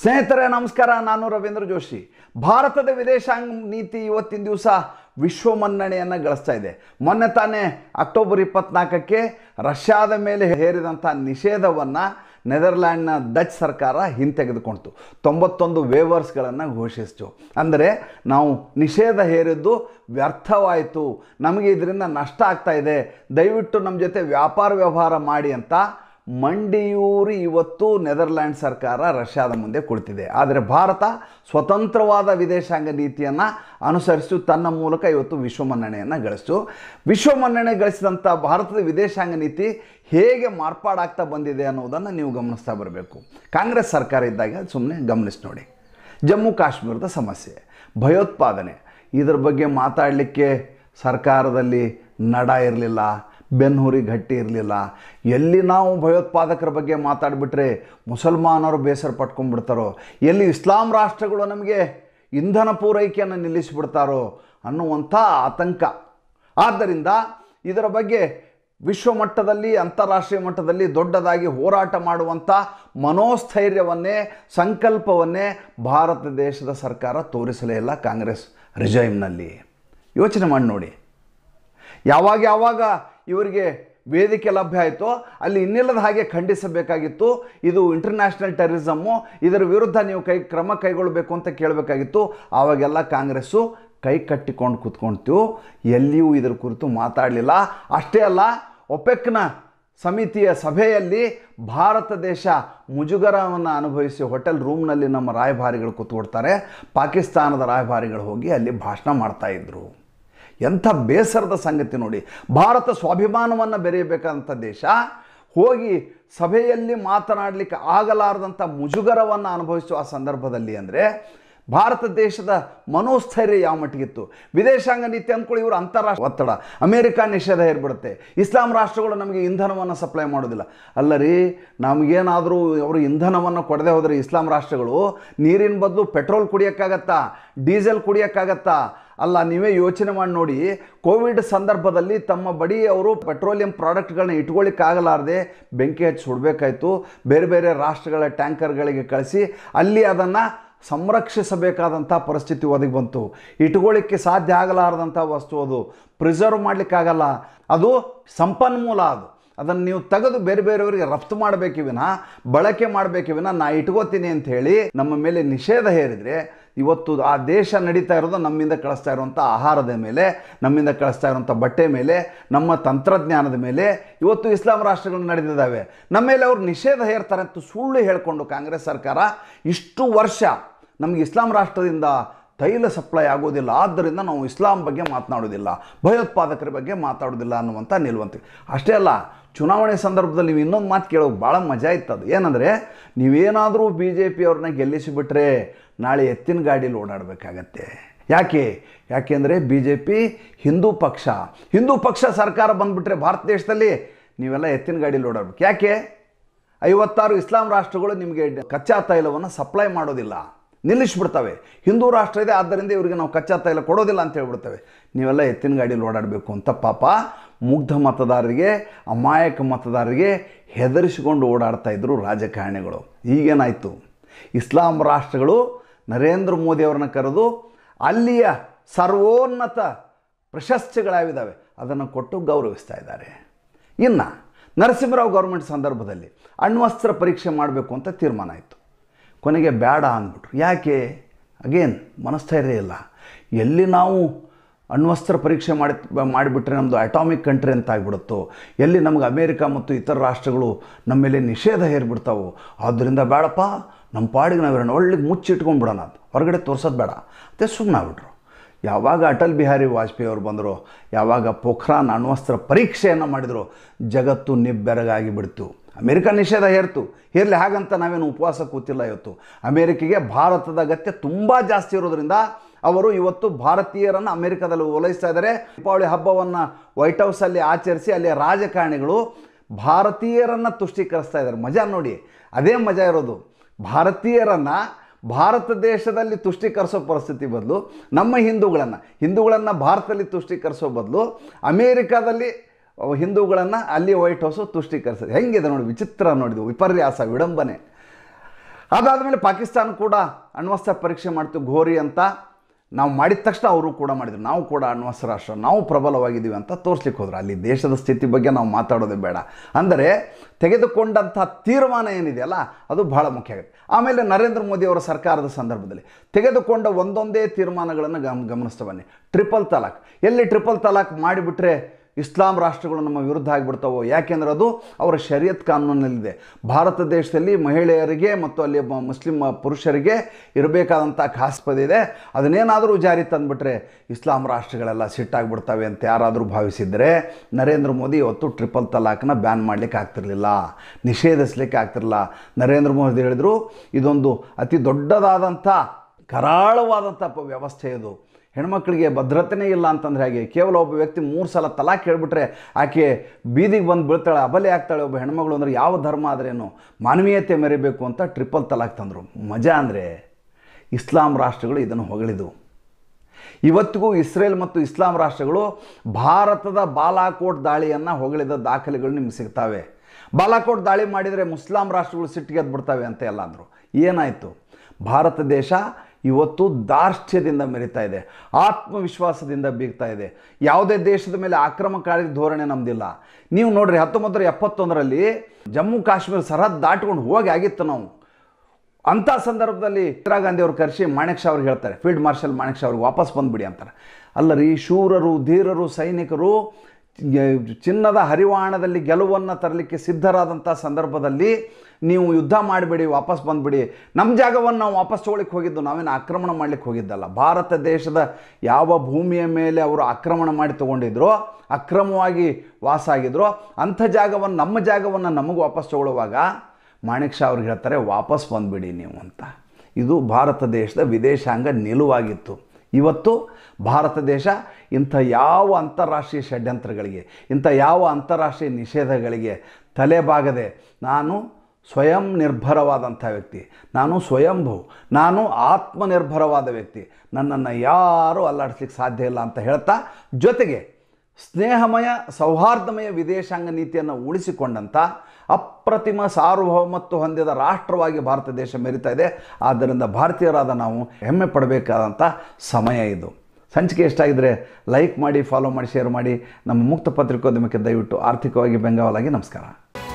ಸ್ನೇಹಿತರೆ ನಮಸ್ಕಾರ ನಾನು ರವೀಂದ್ರ ಜೋಶಿ ಭಾರತದ ವಿದೇಶಾಂಗ ನೀತಿ ಇವತ್ತಿನ ದಿವಸ ವಿಶ್ವ ಮನ್ನಣೆಯನ್ನು ಗಳಿಸ್ತಾ ಇದೆ ಮೊನ್ನೆ ತಾನೇ ಅಕ್ಟೋಬರ್ ಇಪ್ಪತ್ನಾಲ್ಕಕ್ಕೆ ರಷ್ಯಾದ ಮೇಲೆ ಹೇರಿದಂಥ ನಿಷೇಧವನ್ನು ನೆದರ್ಲ್ಯಾಂಡ್ನ ಡಚ್ ಸರ್ಕಾರ ಹಿಂತೆಗೆದುಕೊಳ್ತು ತೊಂಬತ್ತೊಂದು ವೇವರ್ಸ್ಗಳನ್ನು ಘೋಷಿಸಿತು ಅಂದರೆ ನಾವು ನಿಷೇಧ ಹೇರಿದ್ದು ವ್ಯರ್ಥವಾಯಿತು ನಮಗೆ ಇದರಿಂದ ನಷ್ಟ ಆಗ್ತಾ ಇದೆ ದಯವಿಟ್ಟು ನಮ್ಮ ಜೊತೆ ವ್ಯಾಪಾರ ವ್ಯವಹಾರ ಮಾಡಿ ಅಂತ ಮಂಡಿಯೂರಿ ಇವತ್ತು ನೆದರ್ಲ್ಯಾಂಡ್ ಸರ್ಕಾರ ರಷ್ಯಾದ ಮುಂದೆ ಕುಳಿತಿದೆ ಆದರೆ ಭಾರತ ಸ್ವತಂತ್ರವಾದ ವಿದೇಶಾಂಗ ನೀತಿಯನ್ನು ಅನುಸರಿಸಿ ತನ್ನ ಮೂಲಕ ಇವತ್ತು ವಿಶ್ವ ಮನ್ನಣೆಯನ್ನು ಗಳಿಸಿತು ವಿಶ್ವ ಗಳಿಸಿದಂಥ ಭಾರತದ ವಿದೇಶಾಂಗ ನೀತಿ ಹೇಗೆ ಮಾರ್ಪಾಡಾಗ್ತಾ ಬಂದಿದೆ ಅನ್ನೋದನ್ನು ನೀವು ಗಮನಿಸ್ತಾ ಬರಬೇಕು ಕಾಂಗ್ರೆಸ್ ಸರ್ಕಾರ ಇದ್ದಾಗ ಸುಮ್ಮನೆ ಗಮನಿಸಿ ನೋಡಿ ಜಮ್ಮು ಕಾಶ್ಮೀರದ ಸಮಸ್ಯೆ ಭಯೋತ್ಪಾದನೆ ಇದರ ಬಗ್ಗೆ ಮಾತಾಡಲಿಕ್ಕೆ ಸರ್ಕಾರದಲ್ಲಿ ನಡ ಇರಲಿಲ್ಲ ಬೆನ್ನುಹುರಿ ಗಟ್ಟಿ ಇರಲಿಲ್ಲ ಎಲ್ಲಿ ನಾವು ಭಯೋತ್ಪಾದಕರ ಬಗ್ಗೆ ಮಾತಾಡಿಬಿಟ್ರೆ ಮುಸಲ್ಮಾನರು ಬೇಸರ ಪಟ್ಕೊಂಡ್ಬಿಡ್ತಾರೋ ಎಲ್ಲಿ ಇಸ್ಲಾಂ ರಾಷ್ಟ್ರಗಳು ನಮಗೆ ಇಂಧನ ಪೂರೈಕೆಯನ್ನು ನಿಲ್ಲಿಸಿಬಿಡ್ತಾರೋ ಅನ್ನುವಂಥ ಆತಂಕ ಆದ್ದರಿಂದ ಇದರ ಬಗ್ಗೆ ವಿಶ್ವ ಮಟ್ಟದಲ್ಲಿ ಅಂತಾರಾಷ್ಟ್ರೀಯ ಮಟ್ಟದಲ್ಲಿ ದೊಡ್ಡದಾಗಿ ಹೋರಾಟ ಮಾಡುವಂಥ ಮನೋಸ್ಥೈರ್ಯವನ್ನೇ ಸಂಕಲ್ಪವನ್ನೇ ಭಾರತ ದೇಶದ ಸರ್ಕಾರ ತೋರಿಸಲೇ ಇಲ್ಲ ಕಾಂಗ್ರೆಸ್ ರಿಜೈಮ್ನಲ್ಲಿ ಯೋಚನೆ ಮಾಡಿ ನೋಡಿ ಯಾವಾಗ ಯಾವಾಗ ಇವರಿಗೆ ವೇದಿಕೆ ಲಭ್ಯ ಆಯಿತು ಅಲ್ಲಿ ಇನ್ನಿಲ್ಲದ ಹಾಗೆ ಖಂಡಿಸಬೇಕಾಗಿತ್ತು ಇದು ಇಂಟರ್ನ್ಯಾಷನಲ್ ಟೆರಿಸಮ್ಮು ಇದರ ವಿರುದ್ಧ ನೀವು ಕೈ ಕ್ರಮ ಕೈಗೊಳ್ಳಬೇಕು ಅಂತ ಕೇಳಬೇಕಾಗಿತ್ತು ಆವಾಗೆಲ್ಲ ಕಾಂಗ್ರೆಸ್ಸು ಕೈ ಕಟ್ಟಿಕೊಂಡು ಕೂತ್ಕೊಳ್ತೀವಿ ಎಲ್ಲಿಯೂ ಇದರ ಕುರಿತು ಮಾತಾಡಲಿಲ್ಲ ಅಷ್ಟೇ ಅಲ್ಲ ಒಪೆಕ್ನ ಸಮಿತಿಯ ಸಭೆಯಲ್ಲಿ ಭಾರತ ದೇಶ ಮುಜುಗರವನ್ನು ಅನುಭವಿಸಿ ಹೋಟೆಲ್ ರೂಮ್ನಲ್ಲಿ ನಮ್ಮ ರಾಯಭಾರಿಗಳು ಕೂತ್ಕೊಡ್ತಾರೆ ಪಾಕಿಸ್ತಾನದ ರಾಯಭಾರಿಗಳು ಹೋಗಿ ಅಲ್ಲಿ ಭಾಷಣ ಮಾಡ್ತಾಯಿದ್ರು ಎಂಥ ಬೇಸರದ ಸಂಗತಿ ನೋಡಿ ಭಾರತ ಸ್ವಾಭಿಮಾನವನ್ನು ಬೆರೆಯಬೇಕಾದಂಥ ದೇಶ ಹೋಗಿ ಸಭೆಯಲ್ಲಿ ಮಾತನಾಡಲಿಕ್ಕೆ ಆಗಲಾರದಂಥ ಮುಜುಗರವನ್ನು ಅನುಭವಿಸುವ ಆ ಸಂದರ್ಭದಲ್ಲಿ ಅಂದರೆ ಭಾರತ ದೇಶದ ಮನೋಸ್ಥೈರ್ಯ ಯಾವ ಮಟ್ಟಿಗಿತ್ತು ವಿದೇಶಾಂಗ ನೀತಿ ಅಂದ್ಕೊಳ್ಳಿ ಇವರು ಅಂತಾರಾಷ್ಟ್ರ ಒತ್ತಡ ಅಮೇರಿಕಾ ನಿಷೇಧ ಏರ್ಬಿಡುತ್ತೆ ಇಸ್ಲಾಂ ರಾಷ್ಟ್ರಗಳು ನಮಗೆ ಇಂಧನವನ್ನು ಸಪ್ಲೈ ಮಾಡೋದಿಲ್ಲ ಅಲ್ಲರಿ ನಮಗೇನಾದರೂ ಅವರು ಇಂಧನವನ್ನು ಕೊಡದೆ ಹೋದರೆ ಇಸ್ಲಾಂ ರಾಷ್ಟ್ರಗಳು ನೀರಿನ ಬದಲು ಪೆಟ್ರೋಲ್ ಕುಡಿಯೋಕ್ಕಾಗತ್ತಾ ಡೀಸೆಲ್ ಕುಡಿಯೋಕ್ಕಾಗತ್ತಾ ಅಲ್ಲ ನೀವೇ ಯೋಚನೆ ಮಾಡಿ ನೋಡಿ ಕೋವಿಡ್ ಸಂದರ್ಭದಲ್ಲಿ ತಮ್ಮ ಬಡಿ ಅವರು ಪೆಟ್ರೋಲಿಯಂ ಪ್ರಾಡಕ್ಟ್ಗಳನ್ನ ಇಟ್ಕೊಳ್ಳಿಕ್ಕಾಗಲಾರದೆ ಬೆಂಕಿ ಹಚ್ಚಿ ಸುಡಬೇಕಾಯಿತು ಬೇರೆ ಬೇರೆ ರಾಷ್ಟ್ರಗಳ ಟ್ಯಾಂಕರ್ಗಳಿಗೆ ಕಳಿಸಿ ಅಲ್ಲಿ ಅದನ್ನು ಸಂರಕ್ಷಿಸಬೇಕಾದಂಥ ಪರಿಸ್ಥಿತಿ ಒದಗಿ ಬಂತು ಇಟ್ಕೊಳ್ಳಿಕ್ಕೆ ಸಾಧ್ಯ ಆಗಲಾರದಂಥ ವಸ್ತು ಅದು ಪ್ರಿಸರ್ವ್ ಮಾಡಲಿಕ್ಕಾಗಲ್ಲ ಅದು ಸಂಪನ್ಮೂಲ ಅದು ಅದನ್ನು ನೀವು ತೆಗೆದು ಬೇರೆ ಬೇರೆಯವರಿಗೆ ರಫ್ತು ಮಾಡಬೇಕಿವಿನ ಬಳಕೆ ಮಾಡಬೇಕಿವಿನ ನಾ ಇಟ್ಕೋತೀನಿ ಅಂತ ಹೇಳಿ ನಮ್ಮ ಮೇಲೆ ನಿಷೇಧ ಹೇರಿದರೆ ಇವತ್ತು ಆ ದೇಶ ನಡೀತಾ ಇರೋದು ನಮ್ಮಿಂದ ಕಳಿಸ್ತಾ ಇರುವಂಥ ಆಹಾರದ ಮೇಲೆ ನಮ್ಮಿಂದ ಕಳಿಸ್ತಾ ಇರುವಂಥ ಬಟ್ಟೆ ಮೇಲೆ ನಮ್ಮ ತಂತ್ರಜ್ಞಾನದ ಮೇಲೆ ಇವತ್ತು ಇಸ್ಲಾಂ ರಾಷ್ಟ್ರಗಳು ನಡೆದಿದ್ದಾವೆ ನಮ್ಮ ಮೇಲೆ ಅವರು ನಿಷೇಧ ಹೇರ್ತಾರೆ ಅಂತ ಸುಳ್ಳು ಹೇಳಿಕೊಂಡು ಕಾಂಗ್ರೆಸ್ ಸರ್ಕಾರ ಇಷ್ಟು ವರ್ಷ ನಮಗೆ ಇಸ್ಲಾಂ ರಾಷ್ಟ್ರದಿಂದ ತೈಲ ಸಪ್ಲೈ ಆಗೋದಿಲ್ಲ ಆದ್ದರಿಂದ ನಾವು ಇಸ್ಲಾಂ ಬಗ್ಗೆ ಮಾತನಾಡೋದಿಲ್ಲ ಭಯೋತ್ಪಾದಕರ ಬಗ್ಗೆ ಮಾತಾಡೋದಿಲ್ಲ ಅನ್ನುವಂಥ ನಿಲ್ವಂತೆ ಅಷ್ಟೇ ಅಲ್ಲ ಚುನಾವಣೆ ಸಂದರ್ಭದಲ್ಲಿ ನೀವು ಇನ್ನೊಂದು ಮಾತು ಕೇಳೋಕೆ ಭಾಳ ಮಜಾ ಅದು ಏನಂದರೆ ನೀವೇನಾದರೂ ಬಿ ಜೆ ಅವ್ರನ್ನ ಗೆಲ್ಲಿಸಿಬಿಟ್ರೆ ನಾಳೆ ಎತ್ತಿನ ಗಾಡೀಲಿ ಓಡಾಡಬೇಕಾಗತ್ತೆ ಯಾಕೆ ಯಾಕೆಂದರೆ ಬಿ ಜೆ ಪಿ ಹಿಂದೂ ಪಕ್ಷ ಹಿಂದೂ ಪಕ್ಷ ಸರ್ಕಾರ ಬಂದುಬಿಟ್ರೆ ಭಾರತ ದೇಶದಲ್ಲಿ ನೀವೆಲ್ಲ ಎತ್ತಿನ ಗಾಡೀಲಿ ಓಡಾಡಬೇಕು ಯಾಕೆ ಐವತ್ತಾರು ಇಸ್ಲಾಂ ರಾಷ್ಟ್ರಗಳು ನಿಮಗೆ ಕಚ್ಚಾ ತೈಲವನ್ನು ಸಪ್ಲೈ ಮಾಡೋದಿಲ್ಲ ನಿಲ್ಲಿಸ್ಬಿಡ್ತವೆ ಹಿಂದೂ ರಾಷ್ಟ್ರ ಇದೆ ಆದ್ದರಿಂದ ಇವರಿಗೆ ನಾವು ಕಚ್ಚಾ ತೈಲ ಕೊಡೋದಿಲ್ಲ ಅಂತ ಹೇಳ್ಬಿಡ್ತೇವೆ ನೀವೆಲ್ಲ ಎತ್ತಿನ ಗಾಡೀಲಿ ಓಡಾಡಬೇಕು ಅಂತ ಪಾಪ ಮುಗ್ಧ ಮತದಾರರಿಗೆ ಅಮಾಯಕ ಮತದಾರರಿಗೆ ಹೆದರಿಸಿಕೊಂಡು ಓಡಾಡ್ತಾ ಇದ್ದರು ರಾಜಕಾರಣಿಗಳು ಈಗೇನಾಯಿತು ಇಸ್ಲಾಂ ರಾಷ್ಟ್ರಗಳು ನರೇಂದ್ರ ಮೋದಿಯವ್ರನ್ನ ಕರೆದು ಅಲ್ಲಿಯ ಸರ್ವೋನ್ನತ ಪ್ರಶಸ್ತಿಗಳಾಗಿದ್ದಾವೆ ಅದನ್ನು ಕೊಟ್ಟು ಗೌರವಿಸ್ತಾ ಇದ್ದಾರೆ ಇನ್ನು ನರಸಿಂಹರಾವ್ ಗೌರ್ಮೆಂಟ್ ಸಂದರ್ಭದಲ್ಲಿ ಅಣ್ವಸ್ತ್ರ ಪರೀಕ್ಷೆ ಮಾಡಬೇಕು ಅಂತ ತೀರ್ಮಾನ ಆಯಿತು ಕೊನೆಗೆ ಬೇಡ ಅಂದ್ಬಿಟ್ರು ಯಾಕೆ ಅಗೇನ್ ಮನಸ್ಥೈರ್ಯ ಇಲ್ಲ ಎಲ್ಲಿ ನಾವು ಅಣ್ವಸ್ತ್ರ ಪರೀಕ್ಷೆ ಮಾಡಿ ಮಾಡಿಬಿಟ್ರೆ ನಮ್ಮದು ಅಟಾಮಿಕ್ ಕಂಟ್ರಿ ಅಂತ ಆಗ್ಬಿಡುತ್ತೋ ಎಲ್ಲಿ ನಮಗೆ ಅಮೇರಿಕಾ ಮತ್ತು ಇತರ ರಾಷ್ಟ್ರಗಳು ನಮ್ಮ ಮೇಲೆ ನಿಷೇಧ ಹೇರಿಬಿಡ್ತಾವೋ ಆದ್ದರಿಂದ ಬೇಡಪ್ಪ ನಮ್ಮ ಪಾಡಿಗೆ ಒಳ್ಳೆ ಒಳ್ಳೆಗೆ ಮುಚ್ಚಿಟ್ಕೊಂಡ್ಬಿಡೋಣ ಅದು ಹೊರಗಡೆ ತೋರ್ಸೋದು ಬೇಡ ಅಂತ ಸುಮ್ಮನೆ ಆಗ್ಬಿಟ್ರು ಯಾವಾಗ ಅಟಲ್ ಬಿಹಾರಿ ವಾಜಪೇಯಿ ಅವರು ಬಂದರು ಯಾವಾಗ ಪೋಖ್ರಾನ್ ಅಣ್ವಸ್ತ್ರ ಪರೀಕ್ಷೆಯನ್ನು ಮಾಡಿದರು ಜಗತ್ತು ನಿಬ್ಬೆರಗಾಗಿ ಬಿಡ್ತು ಅಮೆರಿಕ ನಿಷೇಧ ಹೇರ್ತು ಹೇರಲಿ ಹಾಗಂತ ನಾವೇನು ಉಪವಾಸ ಕೂತಿಲ್ಲ ಇವತ್ತು ಅಮೇರಿಕೆಗೆ ಭಾರತದ ಅಗತ್ಯ ತುಂಬ ಜಾಸ್ತಿ ಇರೋದ್ರಿಂದ ಅವರು ಇವತ್ತು ಭಾರತೀಯರನ್ನು ಅಮೆರಿಕದಲ್ಲಿ ಓಲೈಸ್ತಾ ಇದ್ದಾರೆ ದೀಪಾವಳಿ ಹಬ್ಬವನ್ನು ವೈಟ್ ಹೌಸಲ್ಲಿ ಆಚರಿಸಿ ಅಲ್ಲಿಯ ರಾಜಕಾರಣಿಗಳು ಭಾರತೀಯರನ್ನು ತುಷ್ಟೀಕರಿಸ್ತಾ ಇದ್ದಾರೆ ಮಜಾ ನೋಡಿ ಅದೇ ಮಜಾ ಇರೋದು ಭಾರತೀಯರನ್ನು ಭಾರತ ದೇಶದಲ್ಲಿ ತುಷ್ಟೀಕರಿಸೋ ಪರಿಸ್ಥಿತಿ ಬದಲು ನಮ್ಮ ಹಿಂದೂಗಳನ್ನು ಹಿಂದೂಗಳನ್ನು ಭಾರತದಲ್ಲಿ ತುಷ್ಟೀಕರಿಸೋ ಬದಲು ಅಮೇರಿಕಾದಲ್ಲಿ ಹಿಂದೂಗಳನ್ನು ಅಲ್ಲಿ ವೈಟ್ ಹೌಸು ತುಷ್ಟೀಕರಿಸಿದೆ ಹೆಂಗಿದೆ ನೋಡಿ ವಿಚಿತ್ರ ನೋಡಿದ್ವು ವಿಪರ್ಯಾಸ ವಿಡಂಬನೆ ಅದಾದಮೇಲೆ ಪಾಕಿಸ್ತಾನ ಕೂಡ ಅಣ್ವಸ್ತ್ರ ಪರೀಕ್ಷೆ ಮಾಡ್ತೀವಿ ಘೋರಿ ಅಂತ ನಾವು ಮಾಡಿದ ತಕ್ಷಣ ಅವರು ಕೂಡ ಮಾಡಿದ್ರು ನಾವು ಕೂಡ ಅಣ್ವಸ್ತ್ರ ರಾಷ್ಟ್ರ ನಾವು ಪ್ರಬಲವಾಗಿದ್ದೀವಿ ಅಂತ ತೋರಿಸ್ಲಿಕ್ಕೆ ಹೋದ್ರು ಅಲ್ಲಿ ದೇಶದ ಸ್ಥಿತಿ ಬಗ್ಗೆ ನಾವು ಮಾತಾಡೋದೇ ಬೇಡ ಅಂದರೆ ತೆಗೆದುಕೊಂಡಂಥ ತೀರ್ಮಾನ ಏನಿದೆಯಲ್ಲ ಅದು ಬಹಳ ಮುಖ್ಯ ಆಗುತ್ತೆ ಆಮೇಲೆ ನರೇಂದ್ರ ಮೋದಿ ಅವರ ಸರ್ಕಾರದ ಸಂದರ್ಭದಲ್ಲಿ ತೆಗೆದುಕೊಂಡ ಒಂದೊಂದೇ ತೀರ್ಮಾನಗಳನ್ನು ಗಮ್ ಗಮನಿಸ್ತಾ ಬನ್ನಿ ಟ್ರಿಪಲ್ ತಲಾಕ್ ಎಲ್ಲಿ ಟ್ರಿಪಲ್ ತಲಾಕ್ ಮಾಡಿಬಿಟ್ರೆ ಇಸ್ಲಾಂ ರಾಷ್ಟ್ರಗಳು ನಮ್ಮ ವಿರುದ್ಧ ಆಗಿಬಿಡ್ತಾವೋ ಯಾಕೆಂದರೆ ಅದು ಅವರ ಶರಿಯತ್ ಕಾನೂನಿನಲ್ಲಿದೆ ಭಾರತ ದೇಶದಲ್ಲಿ ಮಹಿಳೆಯರಿಗೆ ಮತ್ತು ಅಲ್ಲಿ ಮುಸ್ಲಿಂ ಪುರುಷರಿಗೆ ಇರಬೇಕಾದಂಥ ಖಾಸ್ಪದ ಇದೆ ಅದನ್ನೇನಾದರೂ ಜಾರಿ ತಂದುಬಿಟ್ರೆ ಇಸ್ಲಾಂ ರಾಷ್ಟ್ರಗಳೆಲ್ಲ ಸಿಟ್ಟಾಗ್ಬಿಡ್ತವೆ ಅಂತ ಯಾರಾದರೂ ಭಾವಿಸಿದರೆ ನರೇಂದ್ರ ಮೋದಿ ಇವತ್ತು ಟ್ರಿಪಲ್ ತಲಾಖನ್ನ ಬ್ಯಾನ್ ಮಾಡಲಿಕ್ಕೆ ಆಗ್ತಿರಲಿಲ್ಲ ನಿಷೇಧಿಸ್ಲಿಕ್ಕೆ ಆಗ್ತಿರಲಿಲ್ಲ ನರೇಂದ್ರ ಮೋದಿ ಹೇಳಿದರು ಇದೊಂದು ಅತಿ ದೊಡ್ಡದಾದಂಥ ಕರಾಳವಾದಂಥ ವ್ಯವಸ್ಥೆ ಇದು ಹೆಣ್ಮಕ್ಳಿಗೆ ಭದ್ರತೆನೇ ಇಲ್ಲ ಅಂತಂದ್ರೆ ಹಾಗೆ ಕೇವಲ ಒಬ್ಬ ವ್ಯಕ್ತಿ ಮೂರು ಸಲ ತಲಾ ಕೇಳಿಬಿಟ್ರೆ ಆಕೆ ಬೀದಿಗೆ ಬಂದು ಬೀಳ್ತಾಳೆ ಅಬಲೆ ಆಗ್ತಾಳೆ ಒಬ್ಬ ಹೆಣ್ಮಗಳು ಅಂದರೆ ಯಾವ ಧರ್ಮ ಆದ್ರೇನು ಮಾನವೀಯತೆ ಮೆರಿಬೇಕು ಅಂತ ಟ್ರಿಪಲ್ ತಲಾಕ್ ತಂದರು ಮಜಾ ಅಂದರೆ ಇಸ್ಲಾಂ ರಾಷ್ಟ್ರಗಳು ಇದನ್ನು ಹೊಗಳಿದವು ಇವತ್ತಿಗೂ ಇಸ್ರೇಲ್ ಮತ್ತು ಇಸ್ಲಾಂ ರಾಷ್ಟ್ರಗಳು ಭಾರತದ ಬಾಲಾಕೋಟ್ ದಾಳಿಯನ್ನು ಹೊಗಳಿದ ದಾಖಲೆಗಳು ನಿಮ್ಗೆ ಸಿಗ್ತಾವೆ ಬಾಲಾಕೋಟ್ ದಾಳಿ ಮಾಡಿದರೆ ಮುಸ್ಲಾಂ ರಾಷ್ಟ್ರಗಳು ಸಿಟ್ಟಿಗೆದ್ದು ಬಿಡ್ತವೆ ಅಂತ ಎಲ್ಲ ಅಂದರು ಏನಾಯಿತು ಭಾರತ ದೇಶ ಇವತ್ತು ದಾರ್ಷ್ಟ್ಯದಿಂದ ಮೆರಿತಾ ಇದೆ ಆತ್ಮವಿಶ್ವಾಸದಿಂದ ಬೀಗ್ತಾ ಇದೆ ಯಾವುದೇ ದೇಶದ ಮೇಲೆ ಆಕ್ರಮಣಕಾರಿ ಧೋರಣೆ ನಮ್ಮದಿಲ್ಲ ನೀವು ನೋಡ್ರಿ ಹತ್ತೊಂಬತ್ತರ ಎಪ್ಪತ್ತೊಂದರಲ್ಲಿ ಜಮ್ಮು ಕಾಶ್ಮೀರ ಸರಹದ್ ದಾಟ್ಕೊಂಡು ಹೋಗಿ ಆಗಿತ್ತು ನಾವು ಅಂಥ ಸಂದರ್ಭದಲ್ಲಿ ಇಂದಿರಾ ಗಾಂಧಿ ಅವರು ಕರೆಸಿ ಮಾಣಿಕ್ ಶಾ ಅವ್ರಿಗೆ ಹೇಳ್ತಾರೆ ಫೀಲ್ಡ್ ಮಾರ್ಷಲ್ ಮಾಣಿಕ್ ಶಾ ಅವ್ರಿಗೆ ವಾಪಸ್ ಬಂದುಬಿಡಿ ಅಂತಾರೆ ಅಲ್ಲರಿ ಶೂರರು ಧೀರರು ಸೈನಿಕರು ಚಿನ್ನದ ಹರಿವಾಣದಲ್ಲಿ ಗೆಲುವನ್ನು ತರಲಿಕ್ಕೆ ಸಿದ್ಧರಾದಂಥ ಸಂದರ್ಭದಲ್ಲಿ ನೀವು ಯುದ್ಧ ಮಾಡಿಬಿಡಿ ವಾಪಸ್ ಬಂದುಬಿಡಿ ನಮ್ಮ ಜಾಗವನ್ನು ನಾವು ವಾಪಸ್ ತೊಗೊಳಿಕ್ಕೆ ಹೋಗಿದ್ದು ನಾವೇನು ಆಕ್ರಮಣ ಮಾಡಲಿಕ್ಕೆ ಹೋಗಿದ್ದಲ್ಲ ಭಾರತ ದೇಶದ ಯಾವ ಭೂಮಿಯ ಮೇಲೆ ಅವರು ಆಕ್ರಮಣ ಮಾಡಿ ತೊಗೊಂಡಿದ್ರು ಅಕ್ರಮವಾಗಿ ವಾಸ ಆಗಿದ್ರು ಅಂಥ ಜಾಗವನ್ನು ನಮ್ಮ ಜಾಗವನ್ನು ನಮಗೆ ವಾಪಸ್ ತೊಗೊಳ್ಳುವಾಗ ಮಾಣಿಕ್ ಶಾ ಅವ್ರಿಗೆ ಹೇಳ್ತಾರೆ ವಾಪಸ್ ಬಂದುಬಿಡಿ ನೀವು ಅಂತ ಇದು ಭಾರತ ದೇಶದ ವಿದೇಶಾಂಗ ನಿಲುವಾಗಿತ್ತು ಇವತ್ತು ಭಾರತ ದೇಶ ಇಂಥ ಯಾವ ಅಂತಾರಾಷ್ಟ್ರೀಯ ಷಡ್ಯಂತ್ರಗಳಿಗೆ ಇಂಥ ಯಾವ ಅಂತಾರಾಷ್ಟ್ರೀಯ ನಿಷೇಧಗಳಿಗೆ ತಲೆಬಾಗದೆ ನಾನು ಸ್ವಯಂ ನಿರ್ಭರವಾದಂಥ ವ್ಯಕ್ತಿ ನಾನು ಸ್ವಯಂಭು ನಾನು ಆತ್ಮನಿರ್ಭರವಾದ ವ್ಯಕ್ತಿ ನನ್ನನ್ನು ಯಾರೂ ಅಲ್ಲಾಡಿಸ್ಲಿಕ್ಕೆ ಸಾಧ್ಯ ಇಲ್ಲ ಅಂತ ಹೇಳ್ತಾ ಜೊತೆಗೆ ಸ್ನೇಹಮಯ ಸೌಹಾರ್ದಮಯ ವಿದೇಶಾಂಗ ನೀತಿಯನ್ನು ಉಳಿಸಿಕೊಂಡಂಥ ಅಪ್ರತಿಮ ಸಾರ್ವಭೌಮತ್ವ ಹೊಂದಿದ ರಾಷ್ಟ್ರವಾಗಿ ಭಾರತ ದೇಶ ಮೆರಿತಾ ಇದೆ ಆದ್ದರಿಂದ ಭಾರತೀಯರಾದ ನಾವು ಹೆಮ್ಮೆ ಪಡಬೇಕಾದಂಥ ಸಮಯ ಇದು ಸಂಚಿಕೆ ಎಷ್ಟಾಗಿದ್ದರೆ ಲೈಕ್ ಮಾಡಿ ಫಾಲೋ ಮಾಡಿ ಶೇರ್ ಮಾಡಿ ನಮ್ಮ ಮುಕ್ತ ಪತ್ರಿಕೋದ್ಯಮಕ್ಕೆ ದಯವಿಟ್ಟು ಆರ್ಥಿಕವಾಗಿ ಬೆಂಗಾವಲಾಗಿ ನಮಸ್ಕಾರ